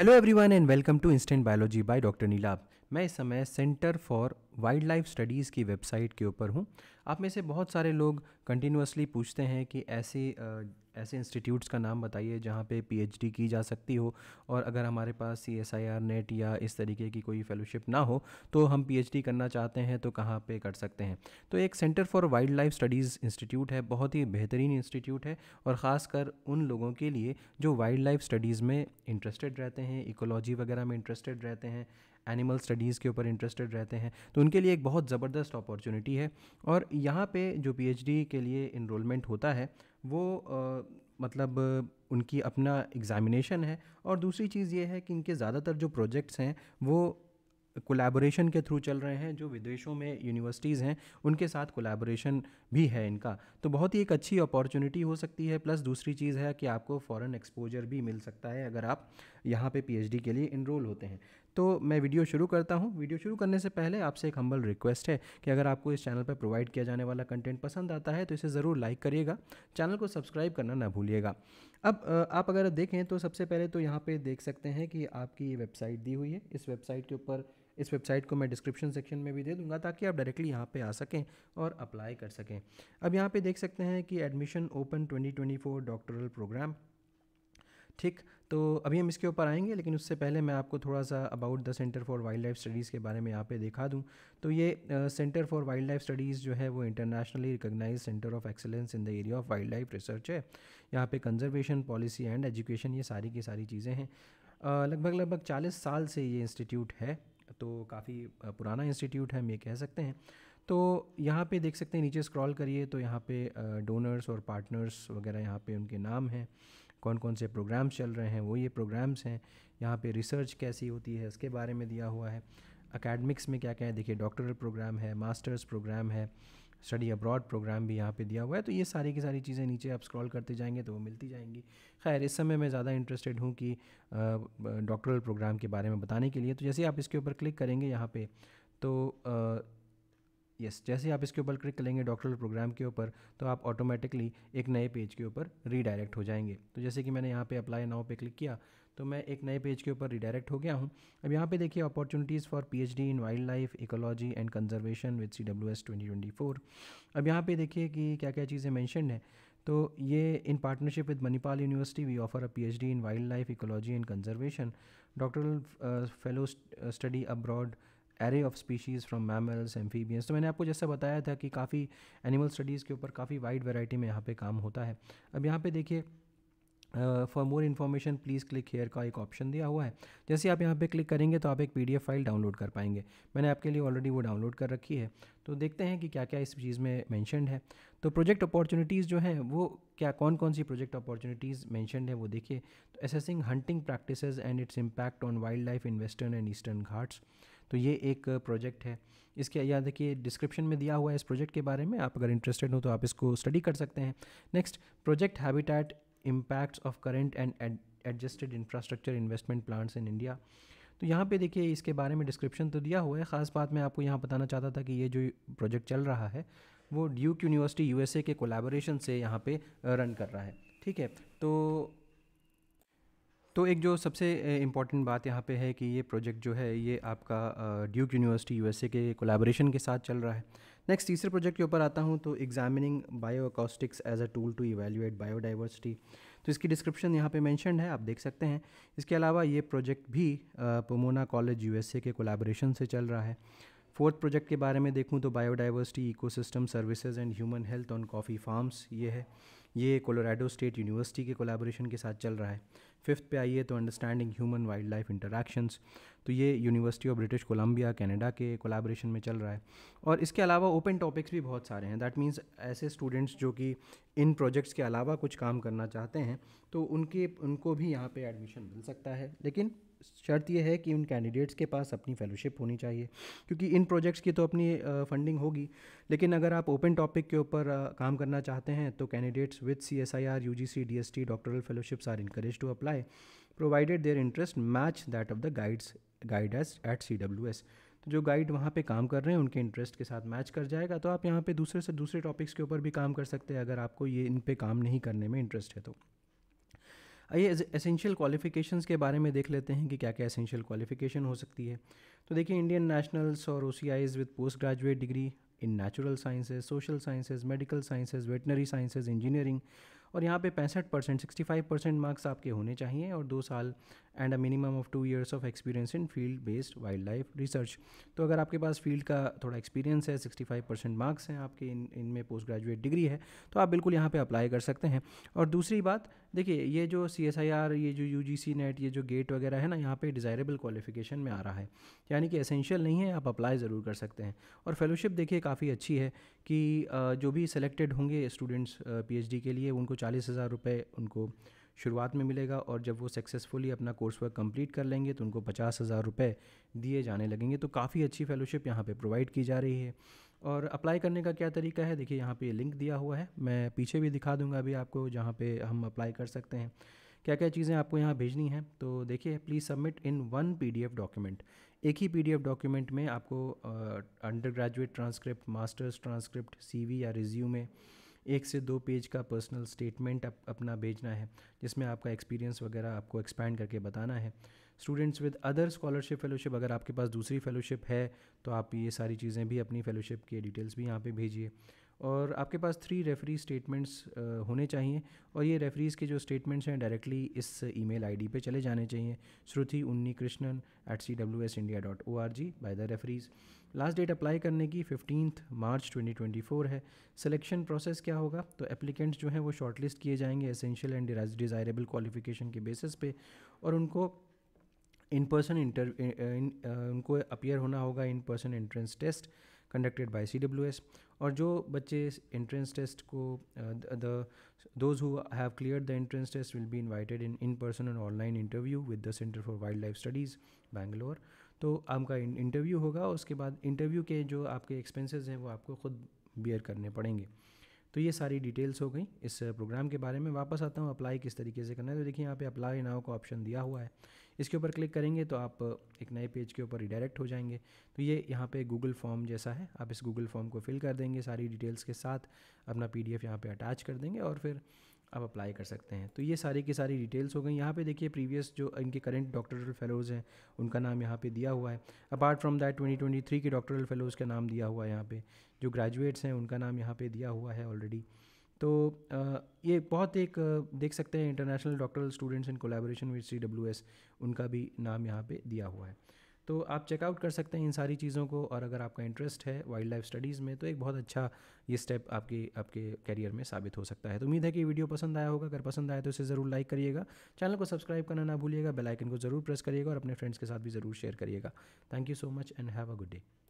hello everyone and welcome to instant biology by doctor Neelab मैं इस समय centre for wild life studies की website के ऊपर हूँ आप में से बहुत सारे लोग कंटिन्यूसली पूछते हैं कि ऐसे ऐसे इंस्टीट्यूट्स का नाम बताइए जहाँ पे पीएचडी की जा सकती हो और अगर हमारे पास C S I R NET या इस तरीके की कोई फेलोशिप ना हो तो हम पीएचडी करना चाहते हैं तो कहाँ पे कर सकते हैं तो एक centre for wild life studies institute है बहुत ही बेहतरीन इंस्टीट्यूट है और ख़ासकर उन लोगों के लिए जो वाइल्ड लाइफ स्टडीज़ में इंटरेस्टेड रहते हैं इकोलॉजी वगैरह में इंटरेस्टेड रहते हैं एनिमल स्टडीज़ के ऊपर इंटरेस्टेड रहते हैं तो उनके लिए एक बहुत ज़बरदस्त अपॉर्चुनिटी है और यहाँ पे जो पीएचडी के लिए इनरोलमेंट होता है वो मतलब उनकी अपना एग्ज़ामिनेशन है और दूसरी चीज़ ये है कि इनके ज़्यादातर जो प्रोजेक्ट्स हैं वो कोलैबोरेशन के थ्रू चल रहे हैं जो विदेशों में यूनिवर्सिटीज़ हैं उनके साथ कोलैबोरेशन भी है इनका तो बहुत ही एक अच्छी अपॉर्चुनिटी हो सकती है प्लस दूसरी चीज़ है कि आपको फ़ॉरन एक्सपोजर भी मिल सकता है अगर आप यहाँ पे पीएचडी के लिए इनरोल होते हैं तो मैं वीडियो शुरू करता हूँ वीडियो शुरू करने से पहले आपसे एक हम्बल रिक्वेस्ट है कि अगर आपको इस चैनल पर प्रोवाइड किया जाने वाला कंटेंट पसंद आता है तो इसे ज़रूर लाइक करिएगा चैनल को सब्सक्राइब करना ना भूलिएगा अब आप अगर देखें तो सबसे पहले तो यहाँ पे देख सकते हैं कि आपकी ये वेबसाइट दी हुई है इस वेबसाइट के ऊपर इस वेबसाइट को मैं डिस्क्रिप्शन सेक्शन में भी दे दूंगा ताकि आप डायरेक्टली यहाँ पे आ सकें और अप्लाई कर सकें अब यहाँ पे देख सकते हैं कि एडमिशन ओपन 2024 डॉक्टरल प्रोग्राम ठीक तो अभी हम इसके ऊपर आएंगे लेकिन उससे पहले मैं आपको थोड़ा सा about the centre for wild life studies के बारे में यहाँ पे दिखा दूँ तो ये centre for wild life studies जो है वो internationally recognise centre of excellence in the area of wild life research है यहाँ पे कंजर्वेशन पॉलिसी एंड एजुकेशन ये सारी की सारी चीज़ें हैं लगभग लगभग 40 साल से ये इंस्टीट्यूट है तो काफ़ी पुराना इंस्टीट्यूट है हम ये कह सकते हैं तो यहाँ पे देख सकते हैं नीचे स्क्रॉल करिए तो यहाँ पे डोनर्स और पार्टनर्स वगैरह यहाँ पे उनके नाम हैं कौन कौन से प्रोग्राम्स चल रहे हैं वो ये प्रोग्राम्स हैं यहाँ पे रिसर्च कैसी होती है इसके बारे में दिया हुआ है अकेडमिक्स में क्या क्या है देखिए डॉक्टरल प्रोग्राम है मास्टर्स प्रोग्राम है स्टडी अब्रॉड प्रोग्राम भी यहाँ पे दिया हुआ है तो ये सारी की सारी चीज़ें नीचे आप स्क्रॉल करते जाएंगे तो वो मिलती जाएंगी खैर इस समय मैं ज़्यादा इंटरेस्टेड हूँ कि डॉक्टरल प्रोग्राम के बारे में बताने के लिए तो जैसे आप इसके ऊपर क्लिक करेंगे यहाँ पे तो यस जैसे आप इसके ऊपर क्लिक करेंगे डॉक्टरल प्रोग्राम के ऊपर तो आप ऑटोमेटिकली एक नए पेज के ऊपर रीडायरेक्ट हो जाएंगे तो जैसे कि मैंने यहाँ पे अप्लाई नाव पे क्लिक किया तो मैं एक नए पेज के ऊपर रिडायरेक्ट हो गया हूँ अब यहाँ पे देखिए opportunities for PhD in wild life ecology and conservation with C W S twenty twenty four अब यहाँ पे देखिए कि क्या क्या चीज़ें मैंशन है तो ये in partnership with Manipal university we offer a PhD in wild life ecology and conservation doctoral fellow study abroad array of species from mammals amphibians तो मैंने आपको जैसा बताया था कि काफ़ी एनिमल स्टडीज़ के ऊपर काफ़ी वाइड वैरायटी में यहाँ पे काम होता है अब यहाँ पे देखिए for more information please click here का एक ऑप्शन दिया हुआ है जैसे आप यहाँ पे क्लिक करेंगे तो आप एक पीडीएफ फाइल डाउनलोड कर पाएंगे मैंने आपके लिए ऑलरेडी वो डाउनलोड कर रखी है तो देखते हैं कि क्या क्या इस चीज़ में मैंशनड है तो प्रोजेक्ट अपॉर्चुनिटीज़ जो हैं वो क्या कौन कौन सी प्रोजेक्ट अपॉर्चुनिटीज़ मैंशनड है वो देखिए तो assessing hunting practice and its impact on wild life in western and eastern Ghats तो ये एक प्रोजेक्ट है इसके या देखिए डिस्क्रिप्शन में दिया हुआ है इस प्रोजेक्ट के बारे में आप अगर इंटरेस्टेड हो तो आप इसको स्टडी कर सकते हैं next project habitat impacts of current and adjusted infrastructure investment plans in India तो यहाँ पे देखिए इसके बारे में डिस्क्रिप्शन तो दिया हुआ है ख़ास बात मैं आपको यहाँ बताना चाहता था कि ये जो प्रोजेक्ट चल रहा है वो ड्यूक यूनिवर्सिटी यूएसए के कोलैबोरेशन से यहाँ पे रन कर रहा है ठीक है तो तो एक जो सबसे इम्पॉर्टेंट बात यहाँ पे है कि ये प्रोजेक्ट जो है ये आपका ड्यूक यूनिवर्सिटी यूएसए के कोलैबोरेशन के साथ चल रहा है नेक्स्ट तीसरे प्रोजेक्ट के ऊपर आता हूँ तो examining bioacoustics as a tool to evaluate biodiversity तो इसकी डिस्क्रिप्शन यहाँ पे मैंशन है आप देख सकते हैं इसके अलावा ये प्रोजेक्ट भी पमोना कॉलेज यूएसए के कोलाबोरेशन से चल रहा है फोर्थ प्रोजेक्ट के बारे में देखूँ तो biodiversity ecosystem services and human health on coffee farms ये है ये कोलोराडो स्टेट यूनिवर्सिटी के कोलाब्रेशन के साथ चल रहा है फिफ्थ पे आइए तो understanding human wild life interactions तो ये University of British Columbia Canada के कोलाब्रेशन में चल रहा है और इसके अलावा ओपन टॉपिक्स भी बहुत सारे हैं दैट मीन्स ऐसे स्टूडेंट्स जो कि इन प्रोजेक्ट्स के अलावा कुछ काम करना चाहते हैं तो उनके उनको भी यहाँ पर एडमिशन मिल सकता है लेकिन शर्त यह है कि उन कैंडिडेट्स के पास अपनी फेलोशिप होनी चाहिए क्योंकि इन प्रोजेक्ट्स की तो अपनी फंडिंग होगी लेकिन अगर आप ओपन टॉपिक के ऊपर काम करना चाहते हैं तो candidates with C S I R U G C D S T doctoral fellowships are encourage to apply provided their interest match that of the guides guide S at C W S तो जो guide वहाँ पे काम कर रहे हैं उनके interest के साथ मैच कर जाएगा तो आप यहाँ पे दूसरे से दूसरे टॉपिक्स के ऊपर भी काम कर सकते हैं अगर आपको ये इन पे काम नहीं करने में इंटरेस्ट है तो आइए एसेंशियल क्वालिफिकेशंस के बारे में देख लेते हैं कि क्या क्या एसेंशियल क्वालिफिकेशन हो सकती है तो देखिए इंडियन नेशनल्स और O C Is with post graduate degree in natural sciences social sciences medical sciences veterinary sciences engineering और यहाँ पे पैंसठ percent sixty five percent marks आपके होने चाहिए और दो साल and a minimum of two years of experience in field based wild life research तो अगर आपके पास फील्ड का थोड़ा एक्सपीरियंस है सिक्सटी फाइव परसेंट मार्क्स हैं आपके इन इनमें पोस्ट ग्रेजुएट डिग्री है तो आप बिल्कुल यहाँ पर अप्लाई कर सकते हैं और दूसरी बात देखिए ये जो सी एस आई आर ये जो यू जी सी नेट ये जो गेट वगैरह है ना यहाँ पे डिज़ायरेबल क्वालिफिकेशन में आ रहा है यानी कि एसेंशियल नहीं है आप अप्लाई ज़रूर कर सकते हैं और फेलोशिप देखिए काफ़ी अच्छी है कि जो भी सेलेक्टेड होंगे स्टूडेंट्स डी के लिए उनको चालीस हज़ार रुपये उनको शुरुआत में मिलेगा और जब वो सक्सेसफुली अपना कोर्स वर्क कंप्लीट कर लेंगे तो उनको पचास हज़ार रुपये दिए जाने लगेंगे तो काफ़ी अच्छी फेलोशिप यहाँ पे प्रोवाइड की जा रही है और अप्लाई करने का क्या तरीका है देखिए यहाँ पे लिंक दिया हुआ है मैं पीछे भी दिखा दूंगा अभी आपको जहाँ पर हम अप्लाई कर सकते हैं क्या क्या चीज़ें आपको यहाँ भेजनी है तो देखिए please submit in one P document एक ही पीडीएफ डॉक्यूमेंट में आपको under graduate transcript masters transcript CV या रिज्यूमे एक से दो पेज का पर्सनल स्टेटमेंट अप, अपना भेजना है जिसमें आपका एक्सपीरियंस वगैरह आपको एक्सपैंड करके बताना है students with other scholarship fellowship अगर आपके पास दूसरी फेलोशिप है तो आप ये सारी चीज़ें भी अपनी फेलोशिप की डिटेल्स भी यहाँ पे भेजिए और आपके पास थ्री रेफरी स्टेटमेंट्स होने चाहिए और ये रेफरीज़ के जो स्टेटमेंट्स हैं डायरेक्टली इस आई डी पे चले जाने चाहिए Shruti Unni Krishnan at C W S India dot O R G by the referees last date apply करने की फिफ्टीन मार्च 2024 है सिलेक्शन प्रोसेस क्या होगा तो एप्लीकेंट्स जो हैं वो शॉर्टलिस्ट किए जाएंगे एसेंशियल एंड डिज़ायरेबल क्वालिफिकेशन के बेसिस पे और उनको इन पर्सन इंटर उनको अपियर होना होगा in person entrance test conducted by C W S और जो बच्चे एंट्रेंस टेस्ट को the those who have clear the entrance test will be invited in in person and online interview with the centre for wild life studies Bangalore तो आपका interview होगा उसके बाद interview के जो आपके एक्सपेंसेज हैं वो आपको खुद बियर करने पड़ेंगे तो ये सारी डिटेल्स हो गई इस प्रोग्राम के बारे में वापस आता हूँ अप्लाई किस तरीके से करना है तो देखिए यहाँ पे अप्लाई नाव का ऑप्शन दिया हुआ है इसके ऊपर क्लिक करेंगे तो आप एक नए पेज के ऊपर रिडायरेक्ट हो जाएंगे तो ये यहाँ पे गूगल फॉर्म जैसा है आप इस गूगल फॉर्म को फिल कर देंगे सारी डिटेल्स के साथ अपना पी डी यहाँ पर अटैच कर देंगे और फिर आप अप्लाई कर सकते हैं तो ये सारी की सारी डिटेल्स हो गई यहाँ पे देखिए प्रीवियस जो इनके करंट डॉक्टरल फेलोज़ हैं उनका नाम यहाँ पे दिया हुआ है अपार्ट फ्रॉम दैट 2023 के डॉक्टरल फेलोज़ का नाम दिया हुआ है यहाँ पे जो ग्रेजुएट्स हैं उनका नाम यहाँ पे दिया हुआ है ऑलरेडी तो ये बहुत एक देख सकते हैं international doctoral students in collaboration with C उनका भी नाम यहाँ पर दिया हुआ है तो आप चेकआउट कर सकते हैं इन सारी चीज़ों को और अगर आपका इंटरेस्ट है वाइल्ड लाइफ स्टडीज़ में तो एक बहुत अच्छा ये स्टेप आपके आपके करियर में साबित हो सकता है तो उम्मीद है कि वीडियो पसंद आया होगा अगर पसंद आया तो इसे ज़रूर लाइक करिएगा चैनल को सब्सक्राइब करना ना भूलिएगा बेलाइकन को ज़रूर प्रेस करिएगा और अपने फ्रेंड्स के साथ भी ज़रूर शेयर करिएगा thank you so much and have a good day